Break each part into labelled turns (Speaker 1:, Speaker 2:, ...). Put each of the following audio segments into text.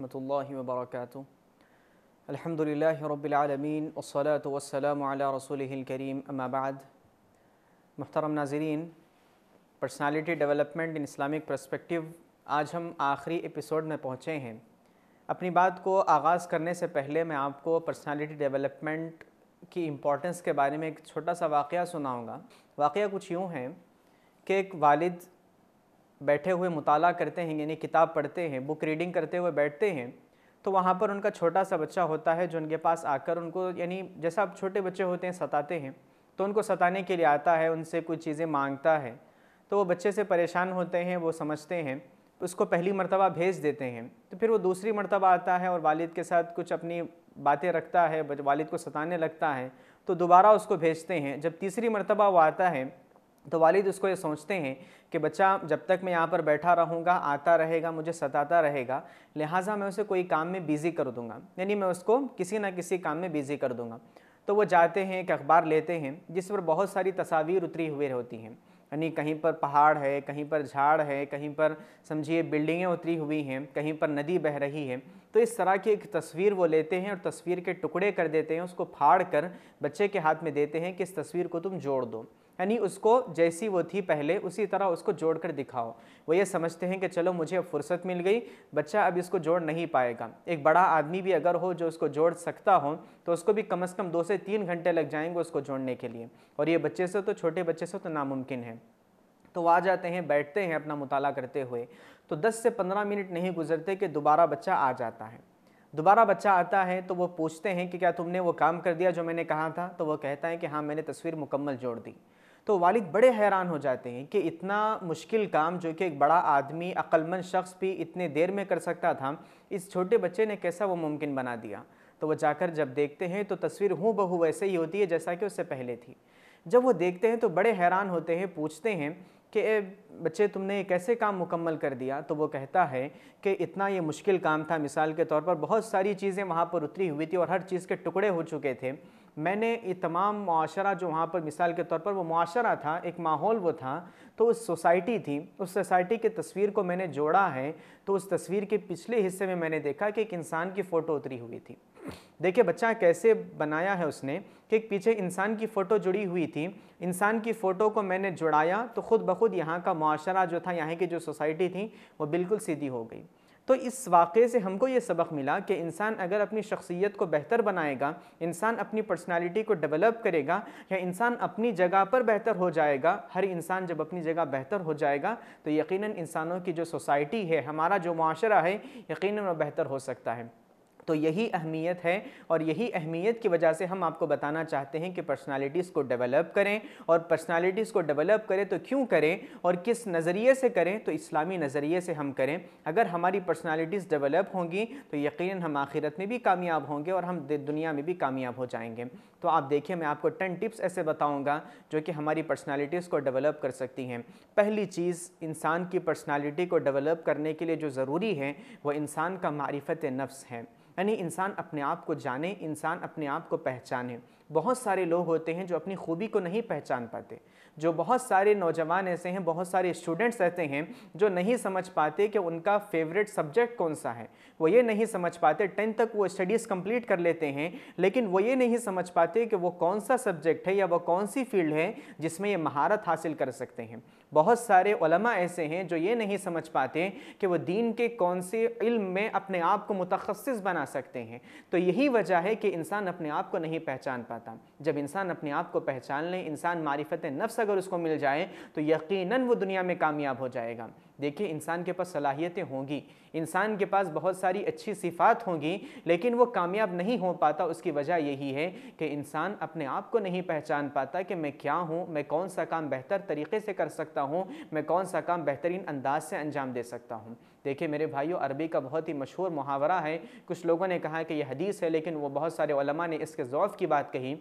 Speaker 1: वरहमतुल्लाहि व बरकातुहू अल्हम्दुलिल्लाहि रब्बिल आलमीन वस्सलातु वस्सलामु करीम अमा बाद नाजरीन personality development in Islamic perspective आज हम आखिरी एपिसोड में पहुँचे हैं अपनी बात को आगाज़ करने से पहले मैं आपको पर्सनालिटी डेवलपमेंट की इम्पोर्टेंस के बारे में एक छोटा सा वाक़ सुनाऊँगा वाक़ कुछ यूँ है कि एक वालिद बैठे हुए मुताला करते हैं यानी किताब पढ़ते हैं बुक रीडिंग करते हुए बैठते हैं तो वहाँ पर उनका छोटा सा बच्चा होता है जो उनके पास आकर उनको यानी जैसा आप छोटे बच्चे होते हैं सताते हैं तो उनको सताने के लिए आता है उनसे कुछ चीज़ें मांगता है तो वो बच्चे से परेशान होते हैं वो समझते हैं उसको पहली मरतबा भेज देते हैं तो फिर वो दूसरी मरतबा आता है और वालिद के साथ कुछ अपनी बातें रखता है वालिद को सताने लगता है तो दोबारा उसको भेजते हैं जब तीसरी मरतबा वो आता है तो वालिद उसको ये सोचते हैं कि बच्चा जब तक मैं यहाँ पर बैठा रहूँगा आता रहेगा मुझे सताता रहेगा लिहाजा मैं उसे कोई काम में बिज़ी कर दूँगा यानी मैं उसको किसी ना किसी काम में बिज़ी कर दूँगा तो वो जाते हैं एक अखबार लेते हैं जिस पर बहुत सारी तस्वीर उतरी हुई होती हैं यानी कहीं पर पहाड़ है कहीं पर झाड़ है कहीं पर समझिए बिल्डिंगें उतरी हुई हैं कहीं पर नदी बह रही है तो इस तरह की एक तस्वीर वो लेते हैं और तस्वीर के टुकड़े कर देते हैं उसको फाड़ कर बच्चे के हाथ में देते हैं कि इस तस्वीर को तुम जोड़ दो यानी उसको जैसी वो थी पहले उसी तरह उसको जोड़कर दिखाओ वो ये समझते हैं कि चलो मुझे अब फुर्सत मिल गई बच्चा अब इसको जोड़ नहीं पाएगा एक बड़ा आदमी भी अगर हो जो उसको जोड़ सकता हो तो उसको भी कम से कम दो से तीन घंटे लग जाएंगे उसको जोड़ने के लिए और ये बच्चे से तो छोटे बच्चे से तो नामुमकिन है तो आ जाते हैं बैठते हैं अपना मुताला करते हुए तो दस से पंद्रह मिनट नहीं गुजरते कि दोबारा बच्चा आ जाता है दोबारा बच्चा आता है तो वो पूछते हैं कि क्या तुमने वो काम कर दिया जो मैंने कहा था तो वो कहता है कि हाँ मैंने तस्वीर मुकम्मल जोड़ दी तो वालिद बड़े हैरान हो जाते हैं कि इतना मुश्किल काम जो कि एक बड़ा आदमी अक्लमंद शख्स भी इतने देर में कर सकता था इस छोटे बच्चे ने कैसा वो मुमकिन बना दिया तो वह जाकर जब देखते हैं तो तस्वीर हूँ बहू वैसे ही होती है जैसा कि उससे पहले थी जब वो देखते हैं तो बड़े हैरान होते हैं पूछते हैं कि ए बच्चे तुमने कैसे काम मुकम्मल कर दिया तो वो कहता है कि इतना ये मुश्किल काम था मिसाल के तौर पर बहुत सारी चीज़ें वहाँ पर उतरी हुई थी और हर चीज़ के टुकड़े हो चुके थे मैंने ये तमाम माशरा जो वहाँ पर मिसाल के तौर पर वो माशरा था एक माहौल वो था तो उस सोसाइटी थी उस सोसाइटी की तस्वीर को मैंने जोड़ा है तो उस तस्वीर के पिछले हिस्से में मैंने देखा कि एक इंसान की फ़ोटो उतरी हुई थी देखिए बच्चा कैसे बनाया है उसने कि एक पीछे इंसान की फ़ोटो जुड़ी हुई थी इंसान की फ़ोटो को मैंने जुड़ाया तो ख़ुद ब खुद यहाँ का माशरा जो था यहाँ की जो सोसाइटी थी वो बिल्कुल सीधी हो गई तो इस वाक़े से हमको ये सबक मिला कि इंसान अगर अपनी शख्सियत को बेहतर बनाएगा इंसान अपनी पर्सनालिटी को डेवलप करेगा या इंसान अपनी जगह पर बेहतर हो जाएगा हर इंसान जब अपनी जगह बेहतर हो जाएगा तो यकीनन इंसानों की जो सोसाइटी है हमारा जो माशरा है यकीनन वो बेहतर हो सकता है तो यही अहमियत है और यही अहमियत की वजह से हम आपको बताना चाहते हैं कि पर्सनालिटीज़ को डेवलप करें और पर्सनालिटीज़ को डेवलप करें तो क्यों करें और किस नज़रिए से करें तो इस्लामी नज़रिए से हम करें अगर हमारी पर्सनालिटीज़ डेवलप होंगी तो यकीन हम आखिरत में भी कामयाब होंगे और हम दुनिया में भी कामयाब हो जाएंगे तो आप देखिए मैं आपको टेन टिप्स ऐसे बताऊँगा जो कि हमारी पर्सनैलिटीज़ को डेवलप कर सकती हैं पहली चीज़ इंसान की पर्सनैलिटी को डेवलप करने के लिए जो ज़रूरी है वह इंसान का मारिफत नफ्स है यानी इंसान अपने आप को जाने इंसान अपने आप को पहचाने बहुत सारे लोग होते हैं जो अपनी खूबी को नहीं पहचान पाते जो बहुत सारे नौजवान ऐसे हैं बहुत सारे स्टूडेंट्स ऐसे हैं जो नहीं समझ पाते कि उनका फेवरेट सब्जेक्ट कौन सा है वो ये नहीं समझ पाते टेंथ तक वो स्टडीज़ कंप्लीट कर लेते हैं लेकिन वो ये नहीं समझ पाते कि वो कौन सा सब्जेक्ट है या वो कौन सी फील्ड है जिसमें ये महारत हासिल कर सकते हैं बहुत सारे उलमा ऐसे हैं जो ये नहीं समझ पाते कि वो दीन के कौन से इल्म में अपने आप को मुतखसिस बना सकते हैं तो यही वजह है कि इंसान अपने आप को नहीं पहचान पाता जब इंसान अपने आप को पहचान लें इंसान मारिफत नफ्स अगर उसको मिल जाए तो यकीनन वो दुनिया में कामयाब हो जाएगा देखिए इंसान के पास सलाहियतें होंगी इंसान के पास बहुत सारी अच्छी सिफात होंगी लेकिन वो कामयाब नहीं हो पाता उसकी वजह यही है कि इंसान अपने आप को नहीं पहचान पाता कि मैं क्या हूँ मैं कौन सा काम बेहतर तरीके से कर सकता हूँ मैं कौन सा काम बेहतरीन अंदाज से अंजाम दे सकता हूँ देखिए मेरे भाइयों अरबी का बहुत ही मशहूर मुहावरा है कुछ लोगों ने कहा कि यह हदीस है लेकिन वो बहुत सारे ने इसके ज़ौफ़ की बात कही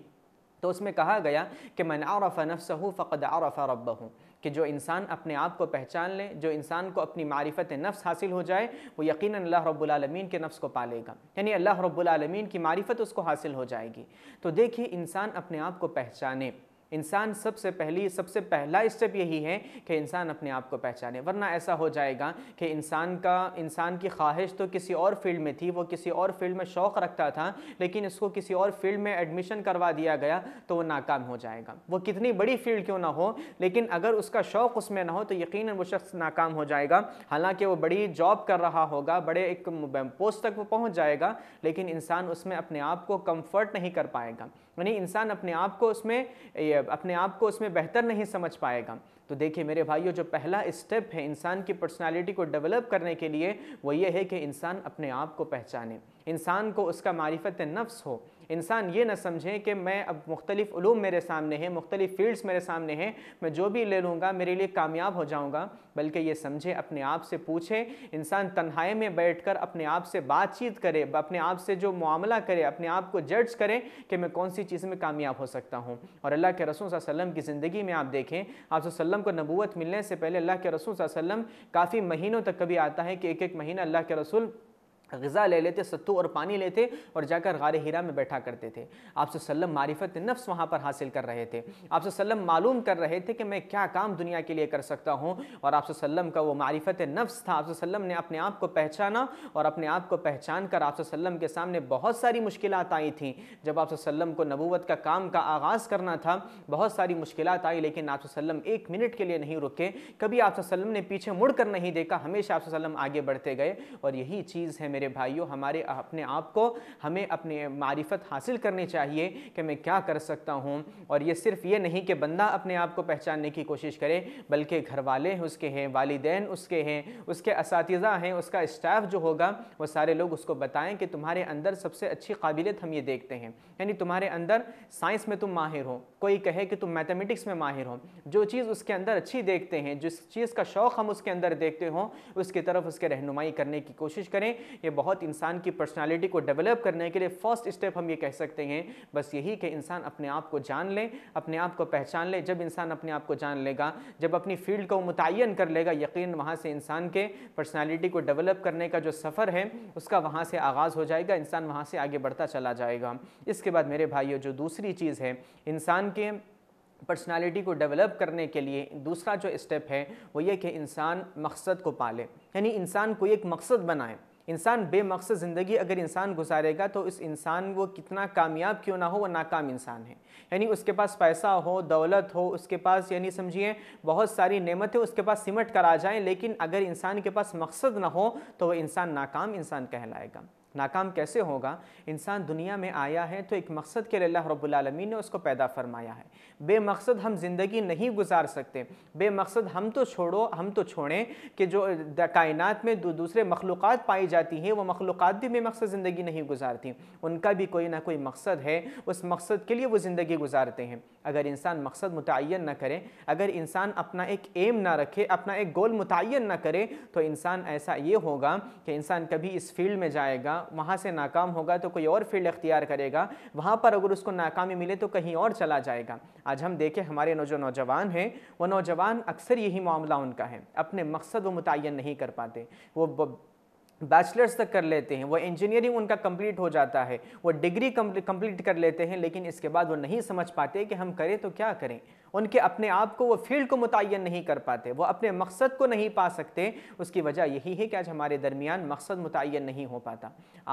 Speaker 1: तो उसमें कहा गया कि आरफ़ा आरफ़ हूँ फ़क़द रब्बा हूँ कि जो इंसान अपने आप को पहचान ले जो इंसान को अपनी मारिफत नफ्स हासिल हो जाए वो यकीन अल्लाह रब्लमीन के नफ्स को पालेगा यानी अल्लाह रब्लमीन की मारिफत उसको हासिल हो जाएगी तो देखिए इंसान अपने आप को पहचाने इंसान सबसे पहली सबसे पहला स्टेप यही है कि इंसान अपने आप को पहचाने वरना ऐसा हो जाएगा कि इंसान का इंसान की ख्वाहिश तो किसी और फील्ड में थी वो किसी और फील्ड में शौक़ रखता था लेकिन इसको किसी और फील्ड में एडमिशन करवा दिया गया तो वो नाकाम हो जाएगा वो कितनी बड़ी फील्ड क्यों ना हो लेकिन अगर उसका शौक़ उसमें ना हो तो यकीन वो शख्स नाकाम हो जाएगा हालाँकि वो बड़ी जॉब कर रहा होगा बड़े एक पोस्ट तक वो पहुँच जाएगा लेकिन इंसान उसमें अपने आप को कम्फर्ट नहीं कर पाएगा यानी इंसान अपने आप को उसमें अपने आप को उसमें बेहतर नहीं समझ पाएगा तो देखिए मेरे भाइयों जो पहला स्टेप है इंसान की पर्सनालिटी को डेवलप करने के लिए वो ये है कि इंसान अपने आप को पहचाने इंसान को उसका मारिफत नफ्स हो इंसान ये ना समझें कि मैं अब मुख्तलिफ़ मेरे सामने हैं मुख्तलिफ़ फील्ड्स मेरे सामने हैं मैं जो भी ले लूँगा मेरे लिए कामयाब हो जाऊँगा बल्कि ये समझे अपने आप से पूछे इंसान तन्हाई में बैठ कर अपने आप से बातचीत करे अपने आप से जो मामला करे अपने आप को जज करें कि मैं कौन सी चीज़ में कामयाब हो सकता हूँ और अल्लाह के रसूल वसम की ज़िंदगी में आप देखें आप सल्लम को नबूत मिलने से पहले अल्लाह के रसूल वसम काफ़ी महीनों तक कभी आता है कि एक एक महीना अल्लाह के रसूल गज़ा ले लेते सत्तू और पानी लेते और जाकर गार हीरा में बैठा करते थे आप सल्लम मारिफत नफ्स वहाँ पर हासिल कर रहे थे आप सल्लम मालूम कर रहे थे कि मैं क्या काम दुनिया के लिए कर सकता हूँ और आप सल्लम का वो मारिफत नफ्स था आप सल्लम ने अपने आप को पहचाना और अपने आप को पहचान कर आप सल्लम के सामने बहुत सारी मुश्किल आई थी जब आप सल्लम को नबूत का काम का आगाज़ करना था बहुत सारी मुश्किल आई लेकिन आप सल्लम एक मिनट के लिए नहीं रुके कभी आप सल्लम ने पीछे मुड़ कर नहीं देखा हमेशा आप सल्लम आगे बढ़ते गए और यही चीज़ है मेरे भाइयों हमारे अपने आप को हमें अपने मारिफत हासिल करनी चाहिए कि मैं क्या कर सकता हूँ और ये सिर्फ ये नहीं कि बंदा अपने आप को पहचानने की कोशिश करे बल्कि घर वाले उसके हैं वालदेन उसके हैं उसके इस हैं उसका स्टाफ जो होगा वो सारे लोग उसको बताएं कि तुम्हारे अंदर सबसे अच्छी काबिलियत हम ये देखते हैं यानी तुम्हारे अंदर साइंस में तुम माहिर हो कोई कहे कि तुम मैथमेटिक्स में माहिर हो जो चीज़ उसके अंदर अच्छी देखते हैं जिस चीज़ का शौक़ हम उसके अंदर देखते हों उसकी तरफ उसके रहनुमाई करने की कोशिश करें ये बहुत इंसान की पर्सनालिटी को डेवलप करने के लिए फर्स्ट स्टेप हम ये कह सकते हैं बस यही कि इंसान अपने आप को जान ले अपने आप को पहचान ले जब इंसान अपने आप को जान लेगा जब अपनी फील्ड को मुतन कर लेगा यकीन वहाँ से इंसान के पर्सनैलिटी को डेवलप करने का जो सफ़र है उसका वहाँ से आगाज़ हो जाएगा इंसान वहाँ से आगे बढ़ता चला जाएगा इसके बाद मेरे भाइयों जो दूसरी चीज़ है इंसान के पर्सनालिटी को डेवलप करने के लिए दूसरा जो स्टेप है वो ये कि इंसान मकसद को पाले यानी इंसान को एक मकसद बनाए इंसान बेमकसद ज़िंदगी अगर इंसान गुजारेगा तो इस इंसान वो कितना कामयाब क्यों ना हो वह नाकाम इंसान है यानी उसके पास पैसा हो दौलत हो उसके पास यानी समझिए बहुत सारी नेमतें उसके पास सिमट कर आ जाएँ लेकिन अगर इंसान के पास मकसद ना हो तो वह इंसान नाकाम इंसान कहलाएगा नाकाम कैसे होगा इंसान दुनिया में आया है तो एक मकसद के लिए अल्लाह रब्लम ने उसको पैदा फरमाया है बेमकसद हम ज़िंदगी नहीं गुजार सकते बेमकसद हम तो छोड़ो हम तो छोड़ें कि जो कायनात में दू, दूसरे मखलूक पाई जाती हैं वो मखलूक भी बेमकसद ज़िंदगी नहीं गुजारती उनका भी कोई ना कोई मकसद है उस मकसद के लिए वो ज़िंदगी गुजारते हैं अगर इंसान मकसद मुतन न करें अगर इंसान अपना एक एम ना रखे अपना एक गोल मुतन ना करे तो इंसान ऐसा ये होगा कि इंसान कभी इस फील्ड में जाएगा वहाँ से नाकाम होगा तो कोई और फील्ड अख्तियार करेगा वहाँ पर अगर उसको नाकामी मिले तो कहीं और चला जाएगा आज हम देखें हमारे जो नौजवान हैं वो नौजवान अक्सर यही मामला उनका है अपने मकसद वो मुतन नहीं कर पाते वो बैचलर्स तक कर लेते हैं वो इंजीनियरिंग उनका कंप्लीट हो जाता है वो डिग्री कंप्लीट कर लेते हैं लेकिन इसके बाद वो नहीं समझ पाते कि हम करें तो क्या करें उनके अपने आप को वो फील्ड को मुतन नहीं कर पाते वो अपने मकसद को नहीं पा सकते उसकी वजह यही है कि आज हमारे दरमियान मकसद मुतन नहीं हो पाता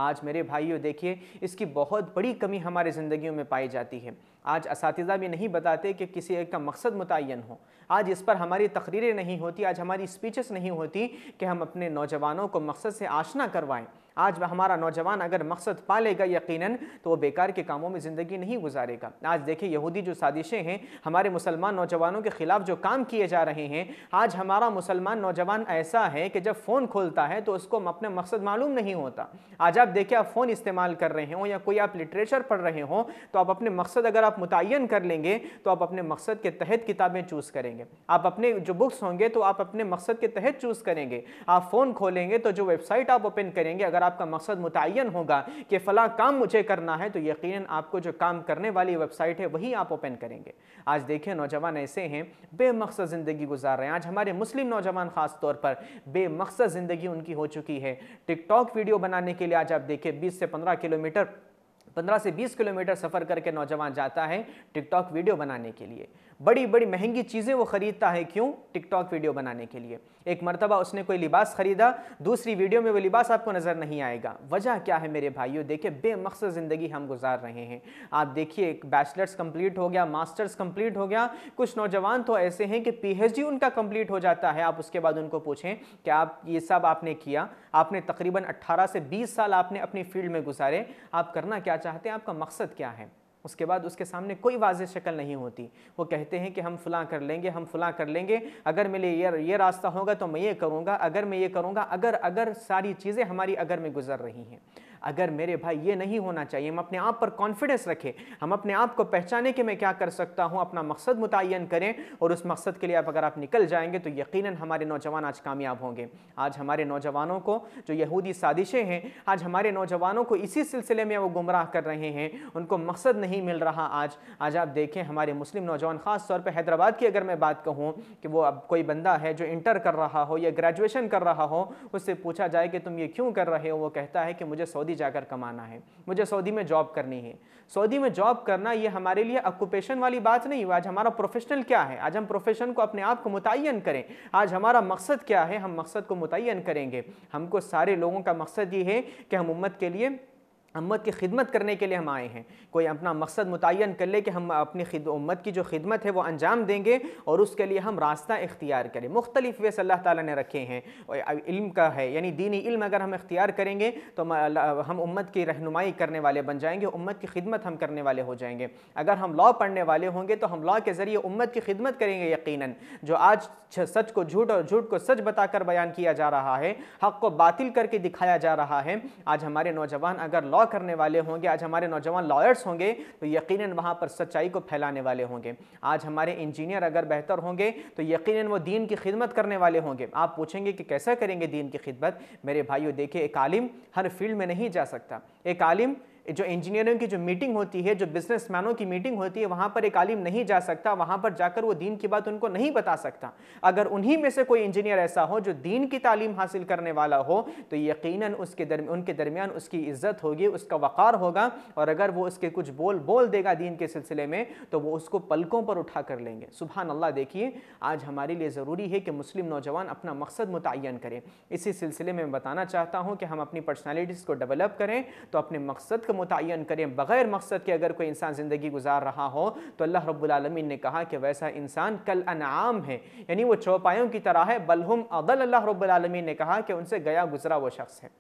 Speaker 1: आज मेरे भाइयों देखिए इसकी बहुत बड़ी कमी हमारे ज़िंदगी में पाई जाती है आज इस भी नहीं बताते कि किसी एक का मकसद मुतन हो आज इस पर हमारी तकरीरें नहीं होती आज हमारी स्पीचेस नहीं होती कि हम अपने नौजवानों को मकसद से आशना करवाएँ आज हमारा नौजवान अगर मकसद पा लेगा यकीनन तो वो बेकार के कामों में ज़िंदगी नहीं गुजारेगा आज देखिए यहूदी जो साजिशें हैं हमारे मुसलमान नौजवानों के ख़िलाफ़ जो काम किए जा रहे हैं आज हमारा मुसलमान नौजवान ऐसा है कि जब फ़ोन खोलता है तो उसको अपना मकसद मालूम नहीं होता आज आप देखिए आप फ़ोन इस्तेमाल कर रहे हों या कोई आप लिटरेचर पढ़ रहे हों तो आप अपने मकसद अगर आप मुतन कर लेंगे तो आप अपने मकसद के तहत किताबें चूज़ करेंगे आप अपने जो बुक्स होंगे तो आप अपने मकसद के तहत चूज़ करेंगे आप फ़ोन खोलेंगे तो जो वेबसाइट आप ओपन करेंगे अगर आपका मकसद मुतन होगा कि फ़ला काम मुझे करना है तो यकीन आपको जो काम करने वाली वेबसाइट है वही आप ओपन करेंगे आज देखें नौजवान ऐसे हैं बेमकसद ज़िंदगी गुजार रहे हैं आज हमारे मुस्लिम नौजवान ख़ास तौर पर बेमकसद ज़िंदगी उनकी हो चुकी है टिकटॉक वीडियो बनाने के लिए आज आप देखें बीस से पंद्रह किलोमीटर 15 से 20 किलोमीटर सफ़र करके नौजवान जाता है टिकटॉक वीडियो बनाने के लिए बड़ी बड़ी महंगी चीज़ें वो ख़रीदता है क्यों टिकटॉक वीडियो बनाने के लिए एक मरतबा उसने कोई लिबास ख़रीदा दूसरी वीडियो में वो लिबास आपको नज़र नहीं आएगा वजह क्या है मेरे भाइयों देखिए बेमकस ज़िंदगी हम गुजार रहे हैं आप देखिए एक बैचलर्स कंप्लीट हो गया मास्टर्स कंप्लीट हो गया कुछ नौजवान तो ऐसे हैं कि पी उनका कंप्लीट हो जाता है आप उसके बाद उनको पूछें कि आप ये सब आपने किया आपने तकरीबन अट्ठारह से बीस साल आपने अपनी फील्ड में गुजारे आप करना क्या चाहते हैं आपका मकसद क्या है उसके बाद उसके सामने कोई वाज शक्ल नहीं होती वो कहते हैं कि हम फलाँ कर लेंगे हम फलाँ कर लेंगे अगर मेरे ये ये रास्ता होगा तो मैं ये करूँगा अगर मैं ये करूँगा अगर अगर सारी चीज़ें हमारी अगर में गुजर रही हैं अगर मेरे भाई ये नहीं होना चाहिए हम अपने आप पर कॉन्फिडेंस रखें हम अपने आप को पहचाने कि मैं क्या कर सकता हूँ अपना मकसद मुतन करें और उस मकसद के लिए आप अगर आप निकल जाएंगे तो यकीन हमारे नौजवान आज कामयाब होंगे आज हमारे नौजवानों को जो यहूदी साजिशें हैं आज हमारे नौजवानों को इसी सिलसिले में वो गुमराह कर रहे हैं उनको मकसद नहीं मिल रहा आज आज आप देखें हमारे मुस्लिम नौजवान ख़ास तौर पर हैदराबाद की अगर मैं बात कहूँ कि वो अब कोई बंदा है जो इंटर कर रहा हो या ग्रेजुएशन कर रहा हो उससे पूछा जाए कि तुम ये क्यों कर रहे हो वो कहता है कि मुझे सऊदी सऊदी जाकर कमाना है मुझे सऊदी में जॉब करनी है सऊदी में जॉब करना ये हमारे लिए ऑक्यूपेशन वाली बात नहीं आज हमारा प्रोफेशनल क्या है आज हम प्रोफेशन को अपने आप को मुतन करें आज हमारा मकसद क्या है हम मकसद को मुतन करेंगे हमको सारे लोगों का मकसद ये है कि हम उम्मत के लिए अम्मत की खिदमत करने के लिए हम आए हैं कोई अपना मकसद मुतन कर ले कि हम अपनी उम्मत की जो खिदमत है वो अंजाम देंगे और उसके लिए हम रास्ता इख्तियार करें मुख्तलिफ वे अल्लाह ताला ने रखे हैं इल्म का है यानी दीनी इल्म अगर हम इख्तियार करेंगे तो हम उम्मत की रहनुमाई करने वाले बन जाएंगे उम्मत की खिदमत हम करने वाले हो जाएंगे अगर हम लॉ पढ़ने वाले होंगे तो हम लॉ के ज़रिए उम्मत की खिदमत करेंगे यकीन जो आज सच को झूठ और झूठ को सच बताकर बयान किया जा रहा है हक़ को बातिल करके दिखाया जा रहा है आज हमारे नौजवान अगर लॉ लॉ करने वाले होंगे आज हमारे नौजवान लॉयर्स होंगे तो यकीन वहाँ पर सच्चाई को फैलाने वाले होंगे आज हमारे इंजीनियर अगर बेहतर होंगे तो यकीन वो दीन की खिदमत करने वाले होंगे आप पूछेंगे कि कैसा करेंगे दीन की खिदमत मेरे भाइयों देखिए एक आलिम हर फील्ड में नहीं जा सकता एक आलिम जो इंजीनियरों की जो मीटिंग होती है जो बिजनेसमैनों की मीटिंग होती है वहाँ पर एक आलिम नहीं जा सकता वहाँ पर जाकर वो दीन की बात उनको नहीं बता सकता अगर उन्हीं में से कोई इंजीनियर ऐसा हो जो दीन की तालीम हासिल करने वाला हो तो यकीन उसके दर्म उनके दरमियान उसकी इज्जत होगी उसका वक़ार होगा और अगर वो उसके कुछ बोल बोल देगा दीन के सिलसिले में तो वो उसको पलकों पर उठा कर लेंगे सुबह अल्लाह देखिए आज हमारे लिए ज़रूरी है कि मुस्लिम नौजवान अपना मकसद मुतन करें इसी सिलसिले में बताना चाहता हूँ कि हम अपनी पर्सनैलिटीज़ को डेवलप करें तो अपने मकसद को मुतन करें बग़ैर मकसद के अगर कोई इंसान ज़िंदगी गुजार रहा हो तो अल्लाह रब्लमिन ने कहा कि वैसा इंसान कल अनाम है यानी वो चौपायों की तरह है बलहम अदल अल्लाह रब्लमिन ने कहा कि उनसे गया गुजरा वो शख्स है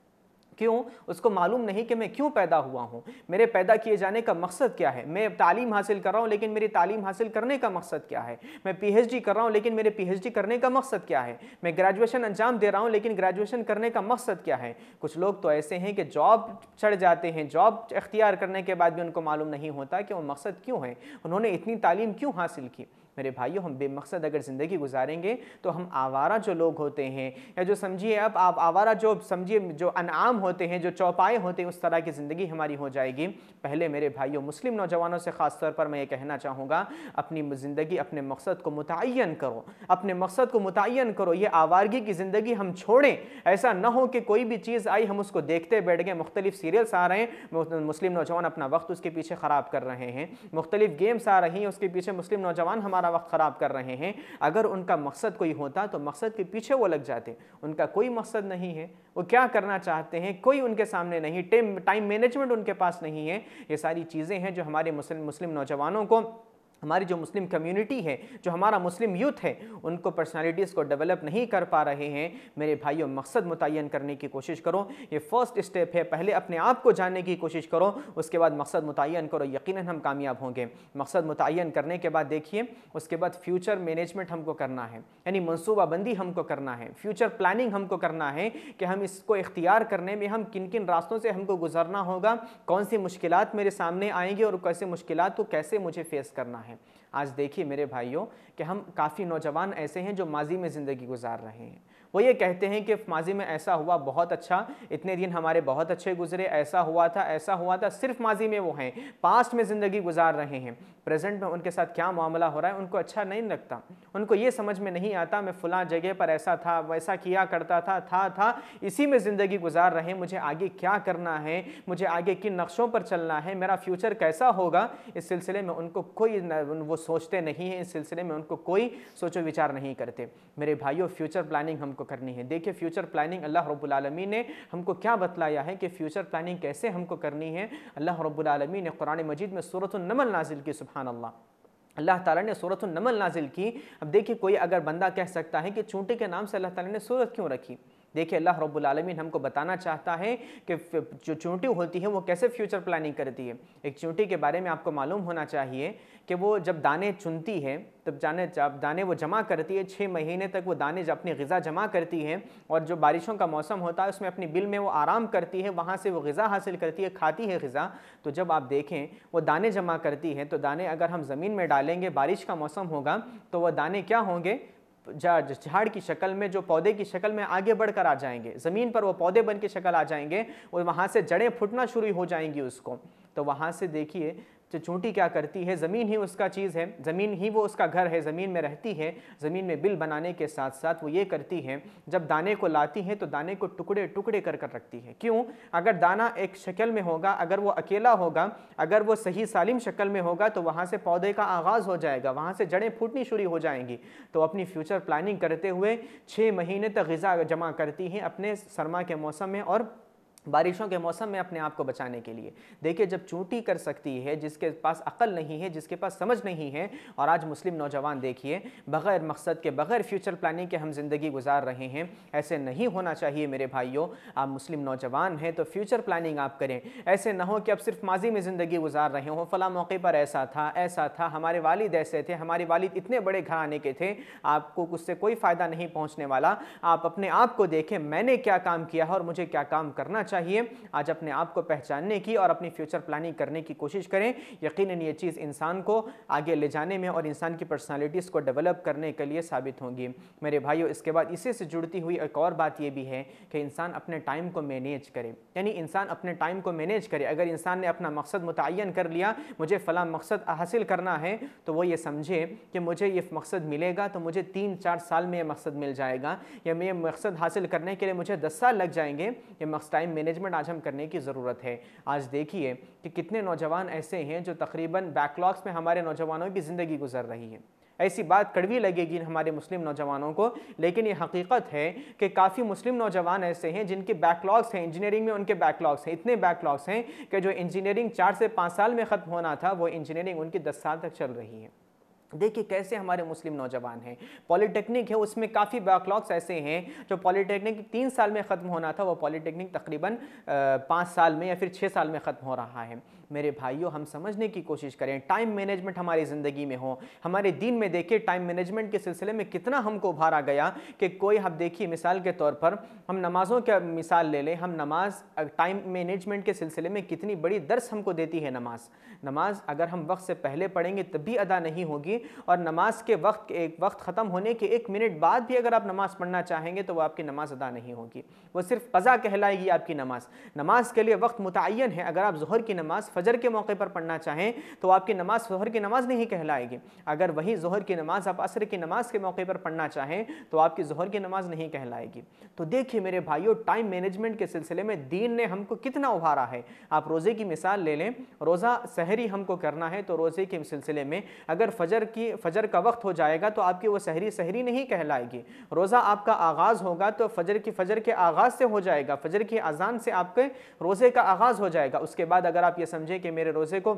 Speaker 1: क्यों उसको मालूम नहीं कि मैं क्यों पैदा हुआ हूँ मेरे पैदा किए जाने का मकसद क्या है मैं तालीम हासिल कर रहा हूँ लेकिन मेरी तालीम हासिल करने का मकसद क्या है मैं पीएचडी कर रहा हूँ लेकिन मेरे पीएचडी करने का मकसद क्या है मैं ग्रेजुएशन अंजाम दे रहा हूँ लेकिन ग्रेजुएशन करने का मकसद क्या है कुछ लोग तो ऐसे हैं कि जॉब चढ़ जाते हैं जॉब इख्तियार करने के बाद भी उनको मालूम नहीं होता कि वो मकसद क्यों है उन्होंने इतनी तालीम क्यों हासिल की मेरे भाइयों हम बेमकसद अगर ज़िंदगी गुजारेंगे तो हम आवारा जो लोग होते हैं या जो समझिए अब आप आवारा जो समझिए जो अनाम होते हैं जो चौपाए होते हैं उस तरह की ज़िंदगी हमारी हो जाएगी पहले मेरे भाइयों मुस्लिम नौजवानों से ख़ास तौर पर मैं ये कहना चाहूँगा अपनी ज़िंदगी अपने मकसद को मुतन करो अपने मकसद को मुतन करो ये आवारगी की ज़िंदगी हम छोड़ें ऐसा ना हो कि कोई भी चीज़ आई हम उसको देखते बैठ गए मुख्तलिफ सीरियल्स आ रहे हैं मुस्लिम नौजवान अपना वक्त उसके पीछे ख़राब कर रहे हैं मुख्तलिफ गेम्स आ रही हैं उसके पीछे मुस्लिम नौजवान हमारा सारा वक्त ख़राब कर रहे हैं अगर उनका मकसद कोई होता तो मकसद के पीछे वो लग जाते उनका कोई मकसद नहीं है वो क्या करना चाहते हैं कोई उनके सामने नहीं टाइम टाइम मैनेजमेंट उनके पास नहीं है ये सारी चीज़ें हैं जो हमारे मुस्लिम मुस्लिम नौजवानों को हमारी जो मुस्लिम कम्युनिटी है जो हमारा मुस्लिम यूथ है उनको पर्सनालिटीज़ को डेवलप नहीं कर पा रहे हैं मेरे भाइयों मकसद मुतन करने की कोशिश करो ये फ़र्स्ट स्टेप है पहले अपने आप को जानने की कोशिश करो उसके बाद मकसद मुतन करो यकीन हम कामयाब होंगे मकसद मुतन करने के बाद देखिए उसके बाद फ्यूचर मैनेजमेंट हमको करना है यानी मनसूबाबंदी हमको करना है फ्यूचर प्लानिंग हमको करना है कि हम इसको इख्तियार करने में हम किन किन रास्तों से हमको गुजरना होगा कौन सी मुश्किल मेरे सामने आएंगी और कैसे मुश्किल को कैसे मुझे फेस करना है आज देखिए मेरे भाइयों कि हम काफ़ी नौजवान ऐसे हैं जो माजी में ज़िंदगी गुजार रहे हैं वो ये कहते हैं कि माजी में ऐसा हुआ बहुत अच्छा इतने दिन हमारे बहुत अच्छे गुजरे ऐसा हुआ था ऐसा हुआ था सिर्फ माजी में वो हैं पास्ट में ज़िंदगी गुजार रहे हैं प्रेजेंट में उनके साथ क्या मामला हो रहा है उनको अच्छा नहीं लगता उनको ये समझ में नहीं आता मैं फ़लाँ जगह पर ऐसा था वैसा किया करता था था था इसी में ज़िंदगी गुजार रहे हैं मुझे आगे क्या करना है मुझे आगे किन नक्शों पर चलना है मेरा फ्यूचर कैसा होगा इस सिलसिले में उनको कोई वो सोचते नहीं हैं इस सिलसिले में उनको कोई सोचो विचार नहीं करते मेरे भाइयों फ्यूचर प्लानिंग हमको करनी है देखिए फ्यूचर प्लानिंग अल्लाह रब्बुलमी ने हमको क्या बतलाया है कि फ्यूचर प्लानिंग कैसे हमको करनी है अल्लाह रब्बुलमी ने कुरान मजीद में सूरत नमल नाजिल की सुबहान अल्लाह अल्लाह ताला ने सूरत नमल नाजिल की अब देखिए कोई अगर बंदा कह सकता है कि चूंटी के नाम से अल्लाह ताला ने सूरत क्यों रखी देखिए अल्लाह रब्बुल रबालमीन हमको बताना चाहता है कि जो चूंटी होती है वो कैसे फ्यूचर प्लानिंग करती है एक चूंटी के बारे में आपको मालूम होना चाहिए कि वो जब दाने चुनती है तब जाने जब दाने वो जमा करती है छः महीने तक वो दाने अपनी गज़ा जमा करती है और जो बारिशों का मौसम होता है उसमें अपनी बिल में वो आराम करती है वहाँ से वो गज़ा हासिल करती है खाती है गज़ा तो जब आप देखें वो दाने जमा करती है तो दाने अगर हम ज़मीन में डालेंगे बारिश का मौसम होगा तो वह दाने क्या होंगे झाड़ की शक्ल में जो पौधे की शक्ल में आगे बढ़कर आ जाएंगे ज़मीन पर वो पौधे बन के शक्ल आ जाएंगे और वहाँ से जड़ें फूटना शुरू हो जाएंगी उसको तो वहाँ से देखिए तो चूंटी क्या करती है ज़मीन ही उसका चीज़ है ज़मीन ही वो उसका घर है ज़मीन में रहती है ज़मीन में बिल बनाने के साथ साथ वो ये करती है जब दाने को लाती है तो दाने को टुकड़े टुकड़े कर कर रखती है क्यों अगर दाना एक शक्ल में होगा अगर वो अकेला होगा अगर वो सही सालिम शक्ल में होगा तो वहाँ से पौधे का आगाज़ हो जाएगा वहाँ से जड़ें फूटनी शुरू हो जाएंगी तो अपनी फ्यूचर प्लानिंग करते हुए छः महीने तक गज़ा जमा करती हैं अपने सरमा के मौसम में और बारिशों के मौसम में अपने आप को बचाने के लिए देखिए जब चूंटी कर सकती है जिसके पास अकल नहीं है जिसके पास समझ नहीं है और आज मुस्लिम नौजवान देखिए बग़ैर मकसद के बग़ैर फ्यूचर प्लानिंग के हम ज़िंदगी गुजार रहे हैं ऐसे नहीं होना चाहिए मेरे भाइयों आप मुस्लिम नौजवान हैं तो फ्यूचर प्लानिंग आप करें ऐसे ना हो कि आप सिर्फ माजी में ज़िंदगी गुजार रहे हों फ़ला मौके पर ऐसा था ऐसा था हमारे वालिद ऐसे थे हमारे वालिद इतने बड़े आने के थे आपको उससे कोई फ़ायदा नहीं पहुँचने वाला आप अपने आप को देखें मैंने क्या काम किया है और मुझे क्या काम करना चाहिए चाहिए आज अपने आप को पहचानने की और अपनी फ्यूचर प्लानिंग करने की कोशिश करें यकीन ये चीज़ इंसान को आगे ले जाने में और इंसान की पर्सनालिटीज़ को डेवलप करने के लिए साबित होंगी मेरे भाइयों इसके बाद इसी से जुड़ती हुई एक और बात यह भी है कि इंसान अपने टाइम को मैनेज करे यानी इंसान अपने टाइम को मैनेज करे अगर इंसान ने अपना मकसद मुतन कर लिया मुझे फ़ला मकसद हासिल करना है तो वो ये समझे कि मुझे ये मकसद मिलेगा तो मुझे तीन चार साल में ये मकसद मिल जाएगा या मैं मकसद हासिल करने के लिए मुझे दस साल लग जाएंगे ये मकस टाइम मैनेजमेंट आज हम करने की ज़रूरत है आज देखिए कि कितने नौजवान ऐसे हैं जो तकरीबन बैकलॉग्स में हमारे नौजवानों की ज़िंदगी गुजर रही है ऐसी बात कड़वी लगेगी हमारे मुस्लिम नौजवानों को लेकिन ये हकीकत है कि काफ़ी मुस्लिम नौजवान ऐसे हैं जिनके बैकलॉग्स हैं इंजीनियरिंग में उनके बैकलॉग्स हैं इतने बैकलॉग्स हैं कि जो इंजीनियरिंग चार से पाँच साल में ख़त्म होना था वो इंजीनियरिंग उनकी दस साल तक चल रही है देखिए कैसे हमारे मुस्लिम नौजवान हैं पॉलिटेक्निक है उसमें काफ़ी बैकलॉग्स ऐसे हैं जो पॉलिटेक्निक तीन साल में ख़त्म होना था वो पॉलिटेक्निक तकरीबन पाँच साल में या फिर छः साल में ख़त्म हो रहा है मेरे भाइयों हम समझने की कोशिश करें टाइम मैनेजमेंट हमारी ज़िंदगी में हो हमारे दिन में देखिए टाइम मैनेजमेंट के सिलसिले में कितना हमको उभारा गया कि कोई हम देखिए मिसाल के तौर पर हम नमाज़ों का मिसाल ले लें हम नमाज टाइम मैनेजमेंट के सिलसिले में कितनी बड़ी दर्स हमको देती है नमाज नमाज अगर हम वक्त से पहले पढ़ेंगे तभी अदा नहीं होगी और नमाज के वक्त एक वक्त ख़त्म होने के एक मिनट बाद भी अगर आप नमाज़ पढ़ना चाहेंगे तो वह आपकी नमाज अदा नहीं होगी वह सिर्फ क़ज़ा कहलाएगी आपकी नमाज नमाज के लिए वक्त मुतन है अगर आप जहर की नमाज फजर के मौके पर पढ़ना चाहें तो आपकी नमाज जहर की नमाज नहीं कहलाएगी अगर वही जहर की नमाज आप असर की नमाज के मौके पर पढ़ना चाहें तो आपकी जहर की नमाज नहीं कहलाएगी तो देखिए मेरे भाइयों टाइम मैनेजमेंट के सिलसिले में दीन ने हमको कितना उभारा है आप रोज़े की मिसाल ले लें रोज़ा सहरी हमको करना है तो रोज़े के सिलसिले में अगर फजर फजर की फजर का वक्त हो जाएगा तो आपकी वो सहरी सहरी नहीं कहलाएगी रोज़ा आपका आगाज़ होगा तो फजर की फजर के आगाज़ से हो जाएगा फजर की अजान से आपके रोज़े का आगाज़ हो जाएगा उसके बाद अगर आप ये समझें कि मेरे रोज़े को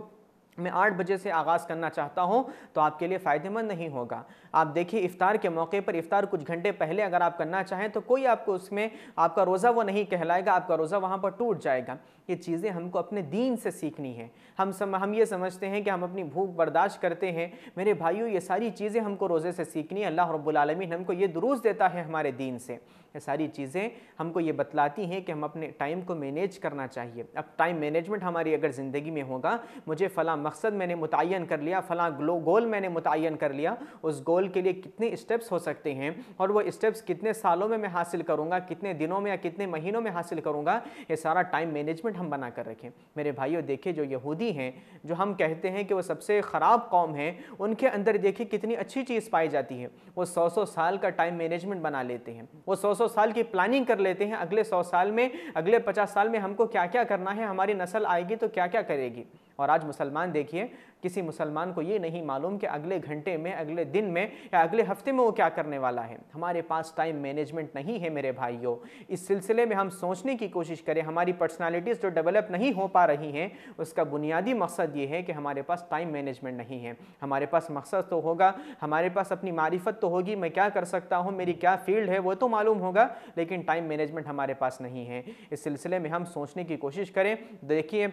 Speaker 1: मैं आठ बजे से आगाज़ करना चाहता हूँ तो आपके लिए फ़ायदेमंद नहीं होगा आप देखिए इफ़ार के मौके पर इफ़ार कुछ घंटे पहले अगर आप करना चाहें तो कोई आपको उसमें आपका रोज़ा वो नहीं कहलाएगा आपका रोज़ा वहाँ पर टूट जाएगा ये चीज़ें हमको अपने दीन से सीखनी है हम सम हम ये समझते हैं कि हम अपनी भूख बर्दाश्त करते हैं मेरे भाइयों ये सारी चीज़ें हमको रोज़े से सीखनी है अल्लाह रब्बुल हमको ये दुरुस्त देता है हमारे दीन से ये सारी चीज़ें हमको ये बतलाती हैं कि हम अपने टाइम को मैनेज करना चाहिए अब टाइम मैनेजमेंट हमारी अगर ज़िंदगी में होगा मुझे फ़लाँ मकसद मैंने मुतन कर लिया फ़लाँ ग्लो गोल मैंने मुतन कर लिया उस गोल के लिए कितने स्टेप्स हो सकते हैं और वो स्टेप्स कितने सालों में मैं हासिल करूँगा कितने दिनों में या कितने महीनों में हासिल करूँगा ये सारा टाइम मैनेजमेंट हम बना कर रखें मेरे भाइयों देखे जो यहूदी हैं जो हम कहते हैं कि वो सबसे ख़राब कौम है उनके अंदर देखिए कितनी अच्छी चीज़ पाई जाती है वो सौ सौ साल का टाइम मैनेजमेंट बना लेते हैं वो सौ सौ साल की प्लानिंग कर लेते हैं अगले सौ साल में अगले पचास साल में हमको क्या क्या करना है हमारी नस्ल आएगी तो क्या क्या करेगी और आज मुसलमान देखिए किसी मुसलमान को ये नहीं मालूम कि अगले घंटे में अगले दिन में या अगले हफ्ते में वो क्या करने वाला है हमारे पास टाइम मैनेजमेंट नहीं है मेरे भाइयों इस सिलसिले में हम सोचने की कोशिश करें हमारी पर्सनालिटीज़ जो डेवलप नहीं हो पा रही हैं उसका बुनियादी मकसद ये है कि हमारे पास टाइम मैनेजमेंट नहीं है हमारे पास मकसद तो होगा हमारे पास अपनी मारिफत तो होगी मैं क्या कर सकता हूँ मेरी क्या फील्ड है वो तो मालूम होगा लेकिन टाइम मैनेजमेंट हमारे पास नहीं है इस सिलसिले में हम सोचने की कोशिश करें देखिए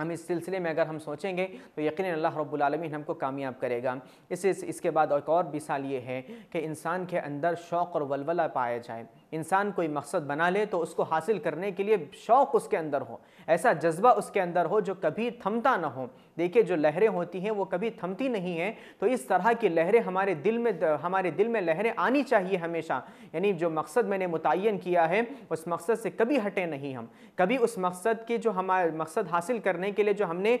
Speaker 1: हम इस सिलसिले में अगर हम सोचेंगे तो यकीन अल्लाह रब्बुलमीन हमको कामयाब करेगा इस, इस इसके बाद एक और मिसाल ये है कि इंसान के अंदर शौक़ और वलवला पाया जाए इंसान कोई मकसद बना ले तो उसको हासिल करने के लिए शौक़ उसके अंदर हो ऐसा जज्बा उसके अंदर हो जो कभी थमता ना हो देखिए जो लहरें होती हैं वो कभी थमती नहीं हैं तो इस तरह की लहरें हमारे दिल में हमारे दिल में लहरें आनी चाहिए हमेशा यानी जो मकसद मैंने मुतन किया है उस मकसद से कभी हटे नहीं हम कभी उस मकसद के जो हमारे मकसद हासिल करने के लिए जो हमने